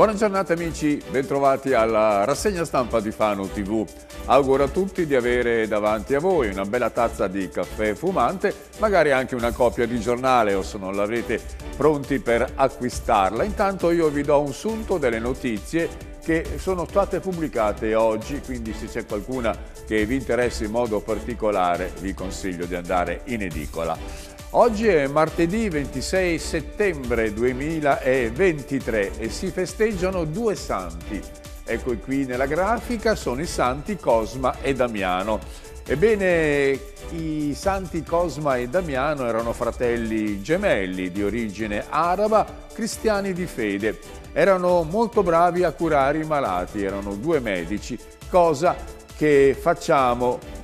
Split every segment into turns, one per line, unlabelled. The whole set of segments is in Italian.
Buona giornata amici, bentrovati alla rassegna stampa di Fano TV. Auguro a tutti di avere davanti a voi una bella tazza di caffè fumante, magari anche una copia di giornale o se non l'avete pronti per acquistarla. Intanto io vi do un sunto delle notizie che sono state pubblicate oggi, quindi se c'è qualcuna che vi interessa in modo particolare vi consiglio di andare in edicola. Oggi è martedì 26 settembre 2023 e si festeggiano due santi. Ecco qui nella grafica sono i santi Cosma e Damiano. Ebbene, i santi Cosma e Damiano erano fratelli gemelli di origine araba, cristiani di fede. Erano molto bravi a curare i malati, erano due medici, cosa che facciamo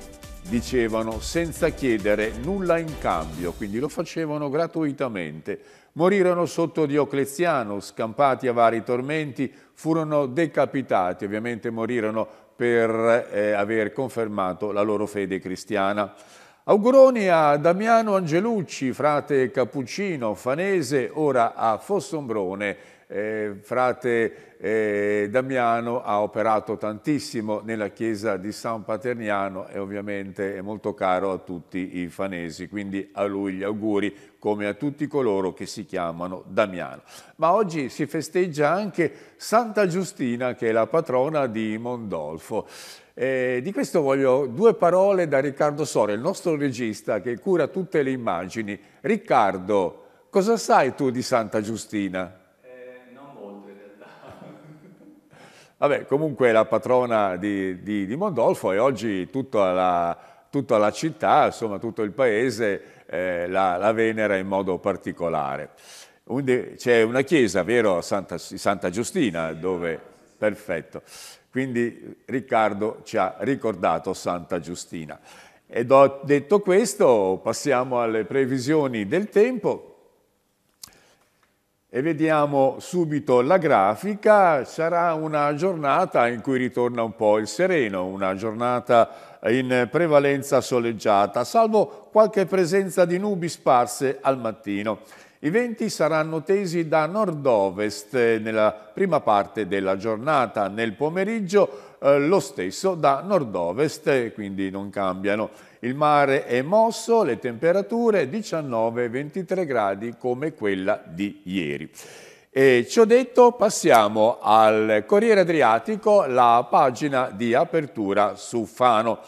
dicevano, senza chiedere nulla in cambio, quindi lo facevano gratuitamente. Morirono sotto Diocleziano, scampati a vari tormenti, furono decapitati, ovviamente morirono per eh, aver confermato la loro fede cristiana. Auguroni a Damiano Angelucci, frate cappuccino, fanese, ora a Fossombrone, eh, frate eh, Damiano ha operato tantissimo nella chiesa di San Paterniano e ovviamente è molto caro a tutti i fanesi, quindi a lui gli auguri come a tutti coloro che si chiamano Damiano. Ma oggi si festeggia anche Santa Giustina che è la patrona di Mondolfo. Eh, di questo voglio due parole da Riccardo Sore, il nostro regista che cura tutte le immagini. Riccardo, cosa sai tu di Santa Giustina? Vabbè, comunque la patrona di, di, di Mondolfo e oggi tutta la, tutta la, città, insomma tutto il paese, eh, la, la, venera in modo particolare. C'è una chiesa, vero, Santa, Santa Giustina, dove... Esatto. Perfetto. Quindi Riccardo ci ha ricordato Santa Giustina. E detto questo, passiamo alle previsioni del tempo e vediamo subito la grafica, sarà una giornata in cui ritorna un po' il sereno, una giornata in prevalenza soleggiata, salvo qualche presenza di nubi sparse al mattino. I venti saranno tesi da nord-ovest nella prima parte della giornata, nel pomeriggio eh, lo stesso da nord-ovest, quindi non cambiano. Il mare è mosso, le temperature 19-23 gradi come quella di ieri. E ciò detto passiamo al Corriere Adriatico, la pagina di apertura su Fano.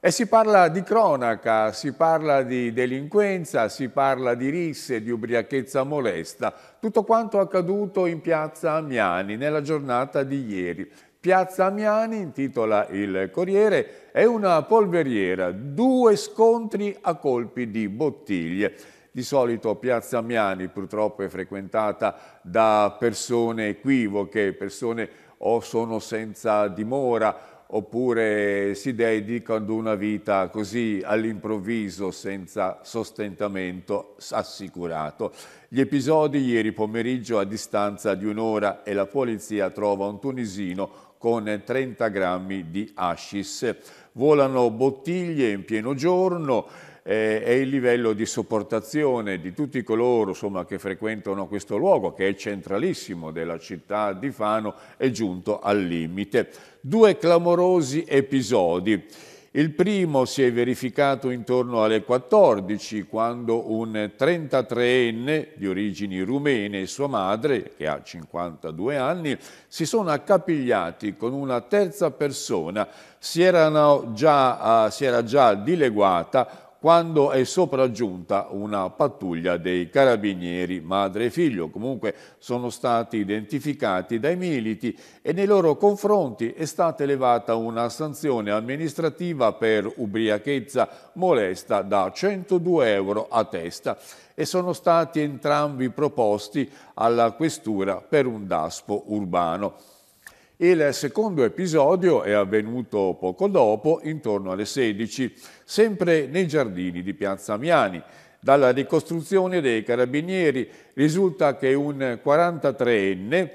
E si parla di cronaca, si parla di delinquenza, si parla di risse, di ubriachezza molesta, tutto quanto accaduto in piazza Amiani nella giornata di ieri. Piazza Amiani, intitola il Corriere, è una polveriera, due scontri a colpi di bottiglie. Di solito Piazza Amiani purtroppo è frequentata da persone equivoche, persone o sono senza dimora oppure si dedicano ad una vita così all'improvviso senza sostentamento assicurato. Gli episodi ieri pomeriggio a distanza di un'ora e la polizia trova un tunisino con 30 grammi di ascis. Volano bottiglie in pieno giorno, e eh, il livello di sopportazione di tutti coloro insomma, che frequentano questo luogo, che è centralissimo della città di Fano, è giunto al limite. Due clamorosi episodi. Il primo si è verificato intorno alle 14, quando un 33enne di origini rumene e sua madre, che ha 52 anni, si sono accapigliati con una terza persona. Si, già, uh, si era già dileguata quando è sopraggiunta una pattuglia dei carabinieri madre e figlio. Comunque sono stati identificati dai militi e nei loro confronti è stata elevata una sanzione amministrativa per ubriachezza molesta da 102 euro a testa e sono stati entrambi proposti alla questura per un daspo urbano. Il secondo episodio è avvenuto poco dopo, intorno alle 16, sempre nei giardini di Piazza Amiani. Dalla ricostruzione dei carabinieri risulta che un 43enne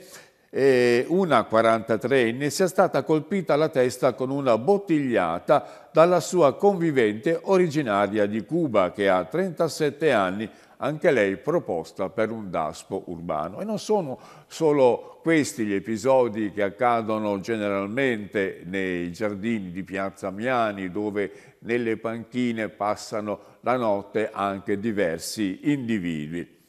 eh, una 43enne sia stata colpita alla testa con una bottigliata dalla sua convivente originaria di Cuba che ha 37 anni anche lei proposta per un DASPO urbano. E non sono solo questi gli episodi che accadono generalmente nei giardini di Piazza Miani, dove nelle panchine passano la notte anche diversi individui.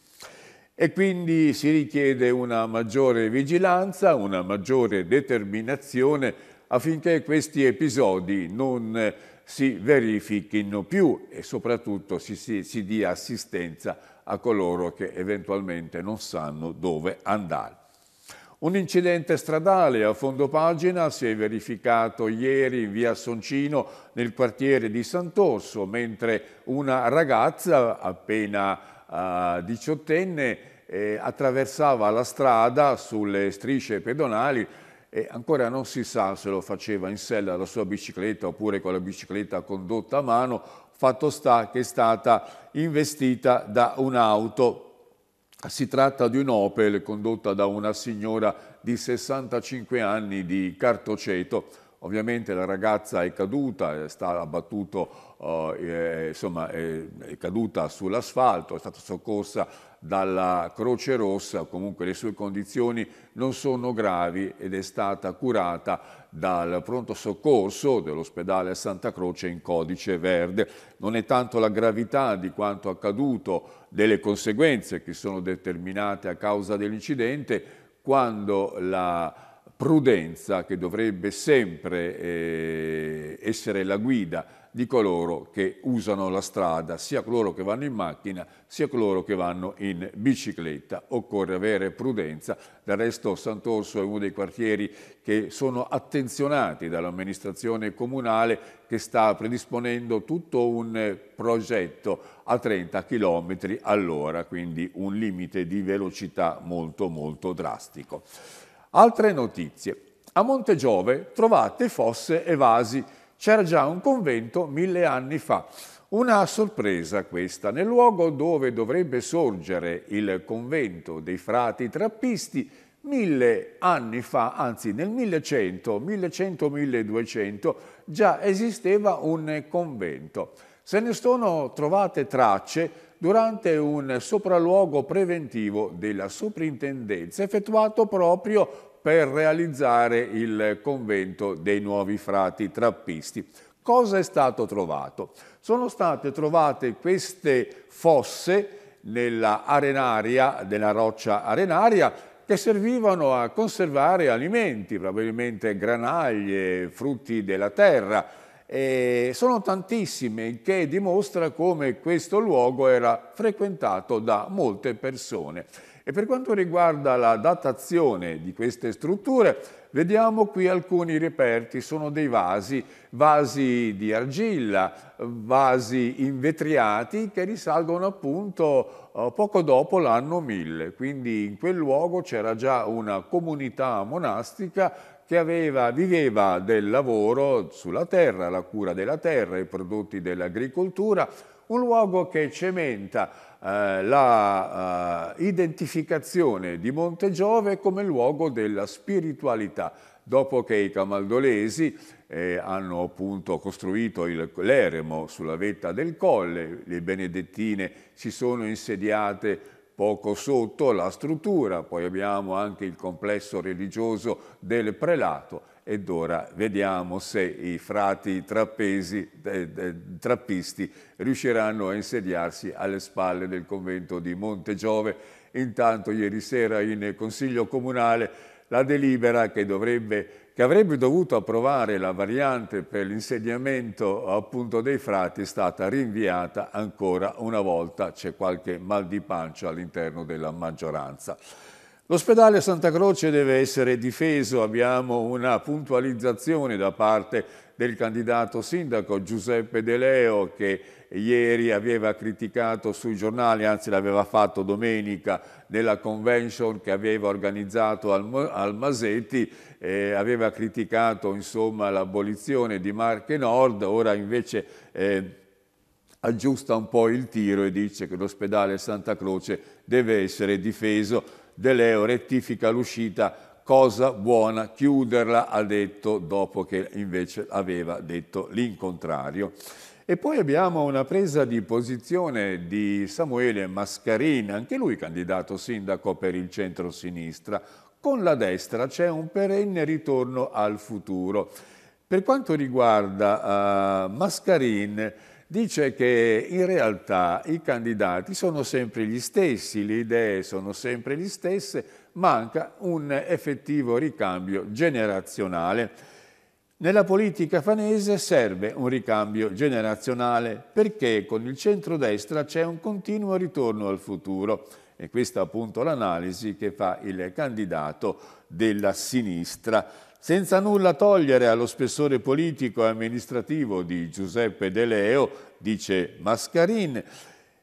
E quindi si richiede una maggiore vigilanza, una maggiore determinazione affinché questi episodi non si verifichino più e soprattutto si, si, si dia assistenza a coloro che eventualmente non sanno dove andare. Un incidente stradale a fondo pagina si è verificato ieri in via Soncino nel quartiere di Sant'Orso, mentre una ragazza appena ah, diciottenne eh, eh, attraversava la strada sulle strisce pedonali e ancora non si sa se lo faceva in sella alla sua bicicletta oppure con la bicicletta condotta a mano, fatto sta che è stata investita da un'auto. Si tratta di un'Opel condotta da una signora di 65 anni di Cartoceto Ovviamente la ragazza è caduta, è stata abbattuto, eh, insomma, è, è caduta sull'asfalto, è stata soccorsa dalla Croce Rossa, comunque le sue condizioni non sono gravi ed è stata curata dal pronto soccorso dell'ospedale Santa Croce in codice verde. Non è tanto la gravità di quanto accaduto, delle conseguenze che sono determinate a causa dell'incidente, quando la prudenza che dovrebbe sempre eh, essere la guida di coloro che usano la strada, sia coloro che vanno in macchina, sia coloro che vanno in bicicletta. Occorre avere prudenza. Del resto Sant'Orso è uno dei quartieri che sono attenzionati dall'amministrazione comunale che sta predisponendo tutto un progetto a 30 km all'ora, quindi un limite di velocità molto molto drastico. Altre notizie. A Monte Giove trovate fosse e vasi. C'era già un convento mille anni fa. Una sorpresa questa. Nel luogo dove dovrebbe sorgere il convento dei frati trappisti, mille anni fa, anzi nel 1100, 1100-1200, già esisteva un convento. Se ne sono trovate tracce durante un sopralluogo preventivo della soprintendenza effettuato proprio per realizzare il convento dei nuovi frati trappisti. Cosa è stato trovato? Sono state trovate queste fosse nella arenaria, nella roccia arenaria, che servivano a conservare alimenti, probabilmente granaglie, frutti della terra, eh, sono tantissime, il che dimostra come questo luogo era frequentato da molte persone. E per quanto riguarda la datazione di queste strutture, vediamo qui alcuni reperti, sono dei vasi, vasi di argilla, vasi invetriati che risalgono appunto eh, poco dopo l'anno 1000, quindi in quel luogo c'era già una comunità monastica che aveva, viveva del lavoro sulla terra, la cura della terra, i prodotti dell'agricoltura, un luogo che cementa eh, l'identificazione eh, di Giove come luogo della spiritualità. Dopo che i camaldolesi eh, hanno appunto costruito l'eremo sulla vetta del colle, le benedettine si sono insediate poco sotto la struttura, poi abbiamo anche il complesso religioso del prelato ed ora vediamo se i frati trappesi, eh, eh trappisti riusciranno a insediarsi alle spalle del convento di Monte Giove. Intanto ieri sera in Consiglio Comunale la delibera che dovrebbe che avrebbe dovuto approvare la variante per l'insediamento appunto dei frati è stata rinviata ancora una volta, c'è qualche mal di pancia all'interno della maggioranza. L'ospedale Santa Croce deve essere difeso, abbiamo una puntualizzazione da parte del candidato sindaco Giuseppe De Leo che ieri aveva criticato sui giornali, anzi l'aveva fatto domenica nella convention che aveva organizzato al, Masetti, eh, aveva criticato l'abolizione di Marche Nord, ora invece eh, aggiusta un po' il tiro e dice che l'ospedale Santa Croce deve essere difeso. De rettifica l'uscita cosa buona chiuderla, ha detto dopo che invece aveva detto l'incontrario. E poi abbiamo una presa di posizione di Samuele Mascarin, anche lui candidato sindaco per il centro-sinistra. Con la destra c'è un perenne ritorno al futuro. Per quanto riguarda uh, Mascarin, dice che in realtà i candidati sono sempre gli stessi, le idee sono sempre le stesse, manca un effettivo ricambio generazionale. Nella politica fanese serve un ricambio generazionale perché con il centrodestra c'è un continuo ritorno al futuro e questa appunto l'analisi che fa il candidato della sinistra. Senza nulla togliere allo spessore politico e amministrativo di Giuseppe De Leo, dice Mascarin,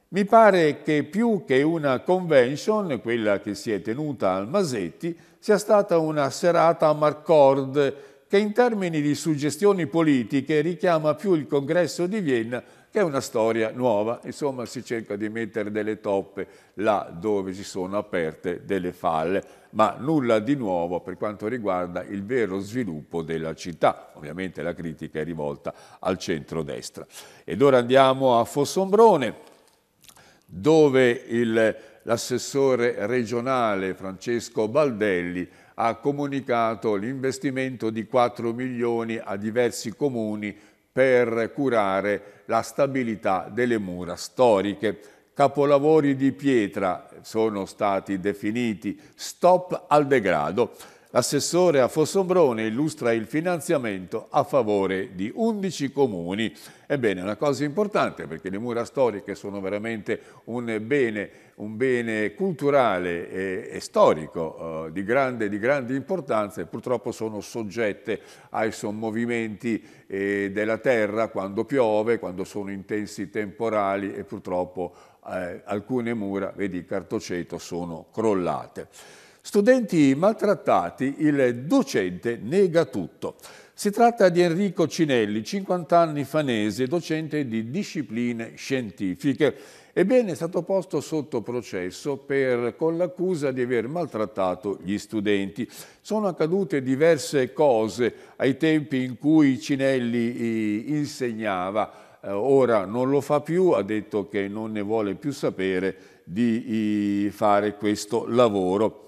mi pare che più che una convention, quella che si è tenuta al Masetti, sia stata una serata a Marcord, che in termini di suggestioni politiche richiama più il congresso di Vienna che è una storia nuova, insomma si cerca di mettere delle toppe là dove ci sono aperte delle falle, ma nulla di nuovo per quanto riguarda il vero sviluppo della città. Ovviamente la critica è rivolta al centro-destra. Ed ora andiamo a Fossombrone, dove l'assessore regionale Francesco Baldelli ha comunicato l'investimento di 4 milioni a diversi comuni per curare la stabilità delle mura storiche. Capolavori di pietra sono stati definiti, stop al degrado. L'assessore a Fossombrone illustra il finanziamento a favore di 11 comuni. Ebbene, una cosa importante perché le mura storiche sono veramente un bene, un bene culturale e, e storico eh, di, grande, di, grande, importanza e purtroppo sono soggette ai sommovimenti eh, della terra quando piove, quando sono intensi temporali e purtroppo eh, alcune mura, vedi cartoceto, sono crollate. Studenti maltrattati, il docente nega tutto. Si tratta di Enrico Cinelli, 50 anni fanese, docente di discipline scientifiche. Ebbene, è stato posto sotto processo per, con l'accusa di aver maltrattato gli studenti. Sono accadute diverse cose ai tempi in cui Cinelli eh, insegnava. Eh, ora non lo fa più, ha detto che non ne vuole più sapere di eh, fare questo lavoro.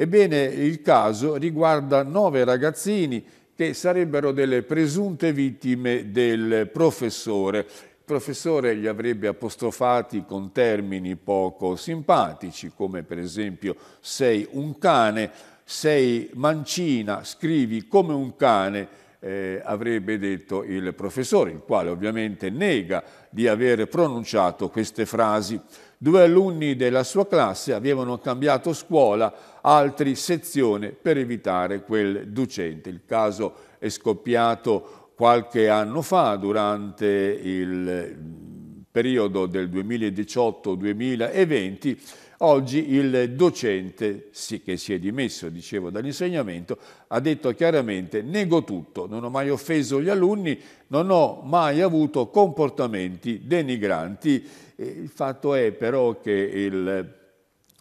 Ebbene, il caso riguarda nove ragazzini che sarebbero delle presunte vittime del professore. Il professore li avrebbe apostrofati con termini poco simpatici, come per esempio sei un cane, sei mancina, scrivi come un cane, eh, avrebbe detto il professore, il quale ovviamente nega di aver pronunciato queste frasi. Due alunni della sua classe avevano cambiato scuola, altri sezione per evitare quel docente. Il caso è scoppiato qualche anno fa durante il mm, periodo del 2018-2020 Oggi il docente, sì, che si è dimesso, dicevo, dall'insegnamento, ha detto chiaramente nego tutto, non ho mai offeso gli alunni, non ho mai avuto comportamenti denigranti il fatto è però che il,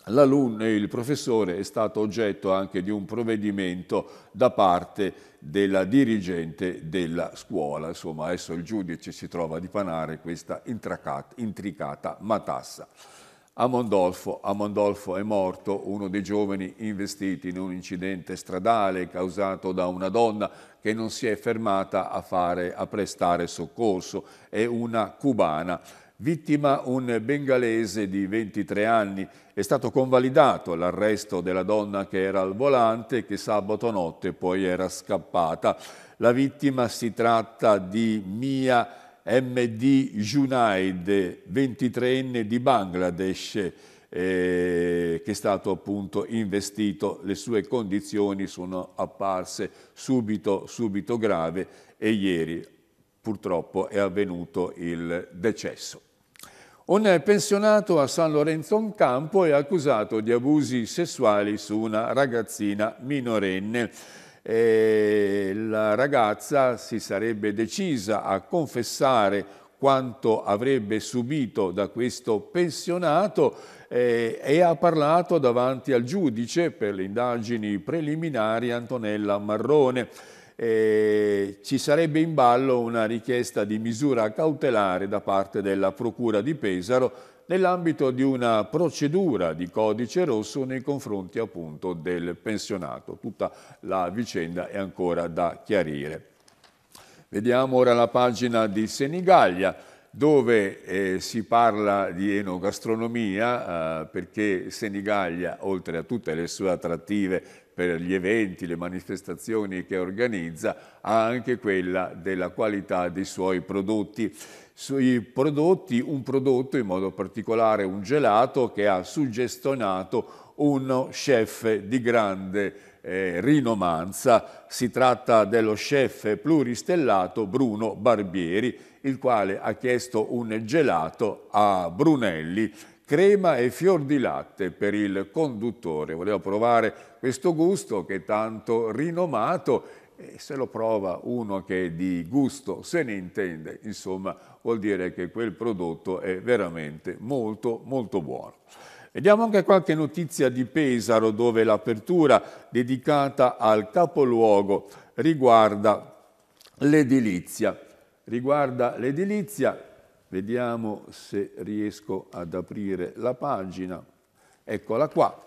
l'alunno e il professore è stato oggetto anche di un provvedimento da parte della dirigente della scuola. Insomma, adesso il giudice si trova a dipanare questa intricata matassa. A Mondolfo. a Mondolfo, è morto uno dei giovani investiti in un incidente stradale causato da una donna che non si è fermata a, fare, a prestare soccorso. È una cubana vittima un bengalese di 23 anni. È stato convalidato l'arresto della donna che era al volante e che sabato notte poi era scappata. La vittima si tratta di Mia M.D. Junaid, 23enne di Bangladesh, eh, che è stato appunto investito. Le sue condizioni sono apparse subito, subito grave e ieri purtroppo è avvenuto il decesso. Un pensionato a San Lorenzo in Campo è accusato di abusi sessuali su una ragazzina minorenne. E la ragazza si sarebbe decisa a confessare quanto avrebbe subito da questo pensionato eh, e ha parlato davanti al giudice per le indagini preliminari Antonella Marrone eh, ci sarebbe in ballo una richiesta di misura cautelare da parte della Procura di Pesaro nell'ambito di una procedura di codice rosso nei confronti appunto del pensionato. Tutta la vicenda è ancora da chiarire. Vediamo ora la pagina di Senigallia dove eh, si parla di enogastronomia eh, perché Senigallia, oltre a tutte le sue attrattive per gli eventi, le manifestazioni che organizza, ha anche quella della qualità dei suoi prodotti. Sui prodotti, un prodotto, in modo particolare un gelato, che ha suggestionato uno chef di grande eh, rinomanza, si tratta dello chef pluristellato Bruno Barbieri, il quale ha chiesto un gelato a Brunelli, crema e fior di latte per il conduttore. Voleva provare questo gusto che è tanto rinomato e se lo prova uno che di gusto se ne intende, insomma, vuol dire che quel prodotto è veramente molto molto buono. Vediamo anche qualche notizia di Pesaro dove l'apertura dedicata al capoluogo riguarda l'edilizia. Riguarda l'edilizia, vediamo se riesco ad aprire la pagina. Eccola qua.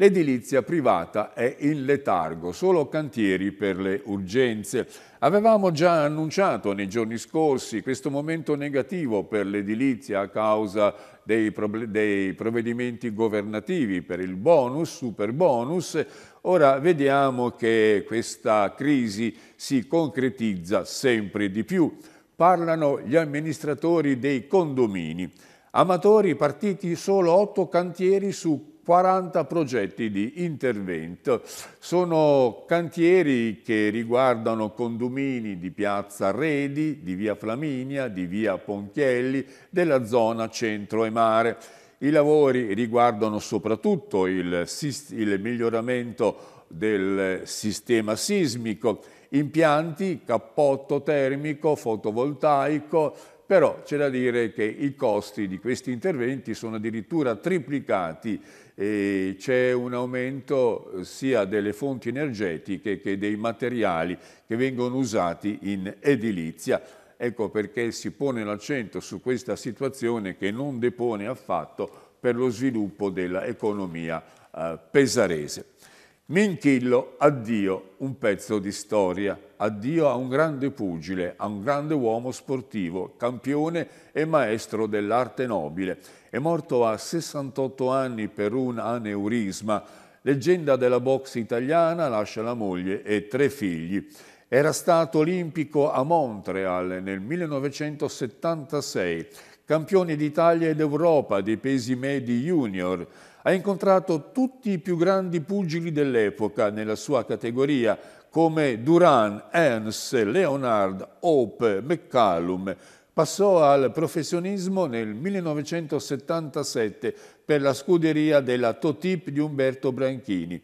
L'edilizia privata è in letargo, solo cantieri per le urgenze. Avevamo già annunciato nei giorni scorsi questo momento negativo per l'edilizia a causa dei, dei, provvedimenti governativi per il bonus, super bonus. Ora vediamo che questa crisi si concretizza sempre di più. Parlano gli amministratori dei condomini. Amatori partiti solo otto cantieri su 40 progetti di intervento. Sono cantieri che riguardano condomini di Piazza Redi, di Via Flaminia, di Via Ponchielli, della zona centro e mare. I lavori riguardano soprattutto il, il miglioramento del sistema sismico, impianti, cappotto termico, fotovoltaico, però c'è da dire che i costi di questi interventi sono addirittura triplicati c'è un aumento eh, sia delle fonti energetiche che dei materiali che vengono usati in edilizia. Ecco perché si pone l'accento su questa situazione che non depone affatto per lo sviluppo dell'economia eh, pesarese. Minchillo, addio un pezzo di storia, addio a un grande pugile, a un grande uomo sportivo, campione e maestro dell'arte nobile. È morto a 68 anni per un aneurisma. Leggenda della box italiana, lascia la moglie e tre figli. Era stato olimpico a Montreal nel 1976, campione d'Italia ed Europa dei pesi medi junior, ha incontrato tutti i più grandi pugili dell'epoca nella sua categoria, come Duran, Ernst, Leonard, Hope, McCallum. Passò al professionismo nel 1977 per la scuderia della Totip di Umberto Branchini.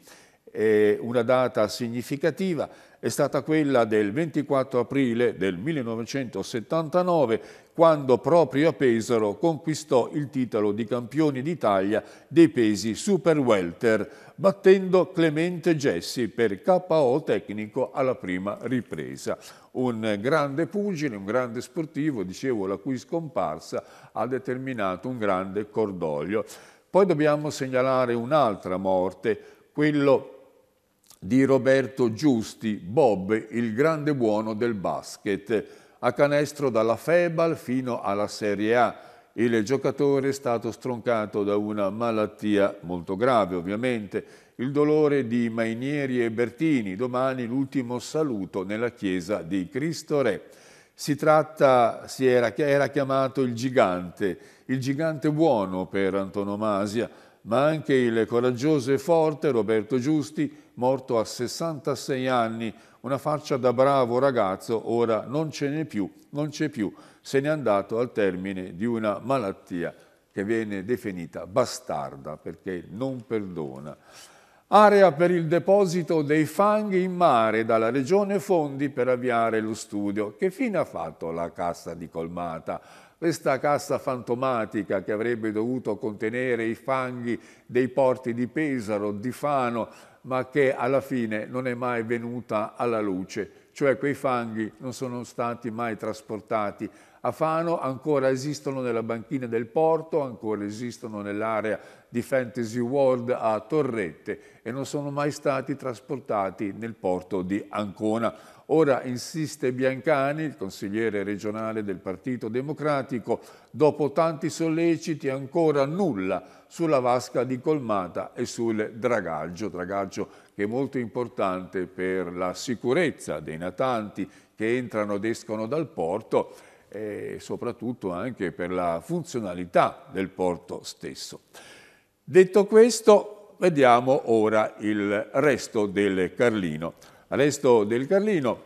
È una data significativa è stata quella del 24 aprile del 1979, quando proprio a Pesaro conquistò il titolo di campione d'Italia dei pesi super welter, battendo Clemente Gessi per KO tecnico alla prima ripresa. Un grande pugile, un grande sportivo, dicevo, la cui scomparsa ha determinato un grande cordoglio. Poi dobbiamo segnalare un'altra morte, quello di Roberto Giusti, Bob, il grande buono del basket, a canestro dalla Febal fino alla Serie A. Il giocatore è stato stroncato da una malattia molto grave, ovviamente. Il dolore di Mainieri e Bertini, domani l'ultimo saluto nella chiesa di Cristo Re. Si tratta, si era, era chiamato il gigante, il gigante buono per antonomasia, ma anche il coraggioso e forte Roberto Giusti, morto a 66 anni, una faccia da bravo ragazzo, ora non ce n'è più, non c'è più, se n'è andato al termine di una malattia che viene definita bastarda perché non perdona. Area per il deposito dei fanghi in mare dalla Regione Fondi per avviare lo studio. Che fine ha fatto la Cassa di Colmata? Questa cassa fantomatica che avrebbe dovuto contenere i fanghi dei porti di Pesaro, di Fano, ma che alla fine non è mai venuta alla luce. Cioè quei fanghi non sono stati mai trasportati a Fano ancora esistono nella banchina del porto, ancora esistono nell'area di Fantasy World a Torrette e non sono mai stati trasportati nel porto di Ancona. Ora insiste Biancani, il consigliere regionale del Partito Democratico, dopo tanti solleciti ancora nulla sulla vasca di Colmata e sul dragaggio, dragaggio che è molto importante per la sicurezza dei natanti che entrano ed escono dal porto e soprattutto anche per la funzionalità del porto stesso. Detto questo, vediamo ora il resto del Carlino. Resto del Carlino,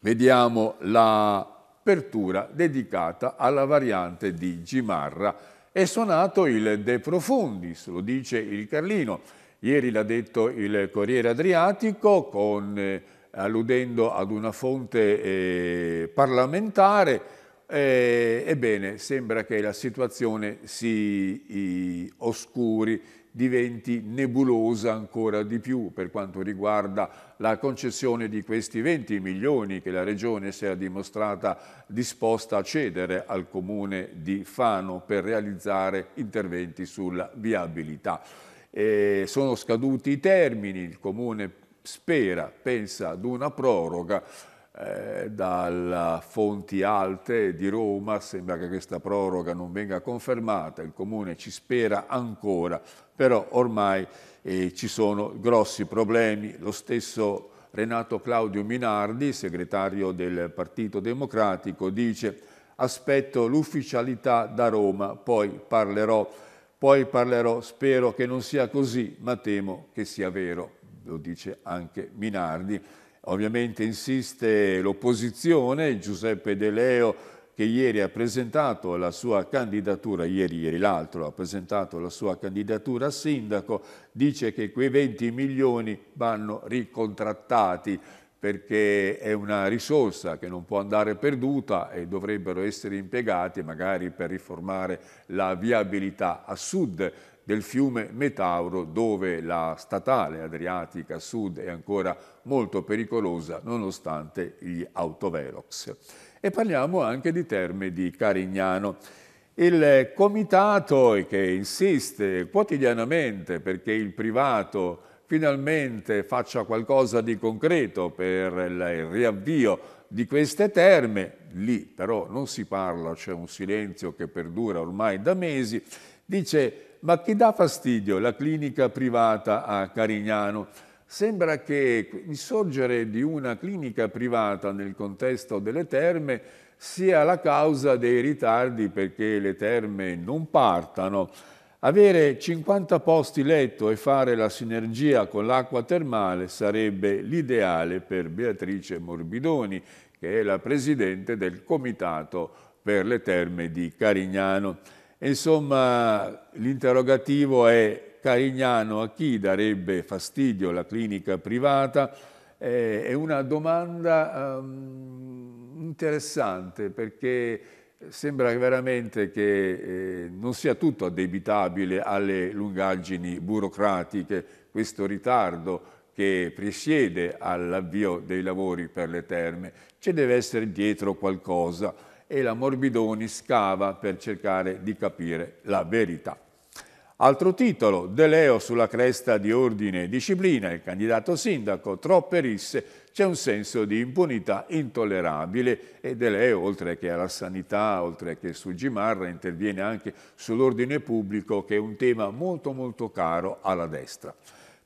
vediamo l'apertura dedicata alla variante di Gimarra. È suonato il De Profundis, lo dice il Carlino. Ieri l'ha detto il Corriere Adriatico, con, eh, alludendo ad una fonte eh, parlamentare, eh, ebbene, sembra che la situazione si oscuri, diventi nebulosa ancora di più per quanto riguarda la concessione di questi 20 milioni che la Regione si è dimostrata disposta a cedere al Comune di Fano per realizzare interventi sulla viabilità. Eh, sono scaduti i termini, il Comune spera, pensa ad una proroga, eh, fonti alte di Roma, sembra che questa proroga non venga confermata, il Comune ci spera ancora, però ormai eh, ci sono grossi problemi. Lo stesso Renato Claudio Minardi, segretario del Partito Democratico, dice aspetto l'ufficialità da Roma, poi parlerò, poi parlerò, spero che non sia così, ma temo che sia vero, lo dice anche Minardi. Ovviamente insiste l'opposizione, Giuseppe De Leo che ieri ha presentato la sua candidatura, ieri, ieri l'altro ha presentato la sua candidatura a sindaco, dice che quei 20 milioni vanno ricontrattati perché è una risorsa che non può andare perduta e dovrebbero essere impiegati magari per riformare la viabilità a sud del fiume Metauro dove la statale Adriatica Sud è ancora molto pericolosa nonostante gli autovelox. E parliamo anche di Terme di Carignano. Il comitato che insiste quotidianamente perché il privato finalmente faccia qualcosa di concreto per il riavvio di queste terme, lì però non si parla, c'è un silenzio che perdura ormai da mesi, Dice, ma chi dà fastidio? La clinica privata a Carignano. Sembra che il sorgere di una clinica privata nel contesto delle terme sia la causa dei ritardi perché le terme non partano. Avere 50 posti letto e fare la sinergia con l'acqua termale sarebbe l'ideale per Beatrice Morbidoni, che è la presidente del Comitato per le Terme di Carignano. Insomma, l'interrogativo è Carignano a chi darebbe fastidio la clinica privata? Eh, è una domanda um, interessante perché sembra veramente che eh, non sia tutto addebitabile alle lungaggini burocratiche, questo ritardo che presiede all'avvio dei lavori per le terme. Ci deve essere dietro qualcosa e la Morbidoni scava per cercare di capire la verità. Altro titolo, De Leo sulla cresta di ordine e disciplina, il candidato sindaco, troppe risse, c'è un senso di impunità intollerabile e De Leo, oltre che alla sanità, oltre che su Gimarra, interviene anche sull'ordine pubblico che è un tema molto molto caro alla destra.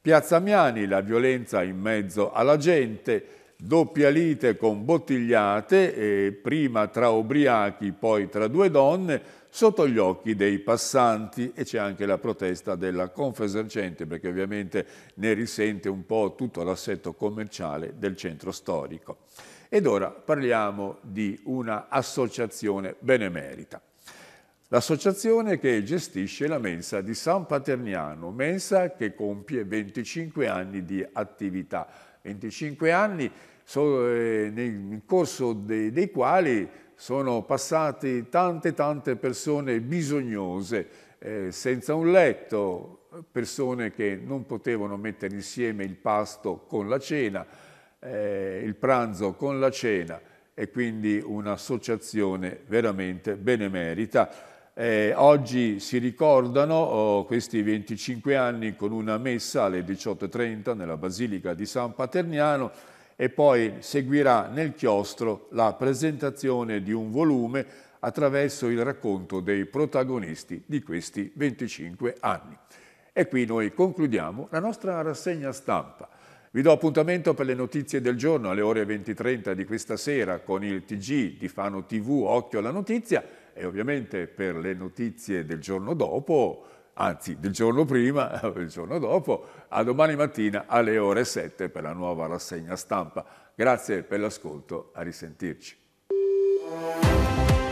Piazza Miani, la violenza in mezzo alla gente, doppia lite con bottigliate, eh, prima tra ubriachi, poi tra due donne, sotto gli occhi dei passanti e c'è anche la protesta della Confesercente perché ovviamente ne risente un po' tutto l'assetto commerciale del centro storico. Ed ora parliamo di una associazione benemerita. L'associazione che gestisce la mensa di San Paterniano, mensa che compie 25 anni di attività 25 anni, so, eh, nel corso dei, dei quali sono passate tante tante persone bisognose, eh, senza un letto, persone che non potevano mettere insieme il pasto con la cena, eh, il pranzo con la cena e quindi un'associazione veramente benemerita. Eh, oggi si ricordano oh, questi 25 anni con una messa alle 18.30 nella Basilica di San Paterniano e poi seguirà nel chiostro la presentazione di un volume attraverso il racconto dei protagonisti di questi 25 anni. E qui noi concludiamo la nostra rassegna stampa. Vi do appuntamento per le notizie del giorno alle ore 20.30 di questa sera con il TG di Fano TV Occhio alla Notizia e ovviamente per le notizie del giorno dopo, anzi del giorno prima o del giorno dopo, a domani mattina alle ore 7 per la nuova rassegna stampa. Grazie per l'ascolto, a risentirci.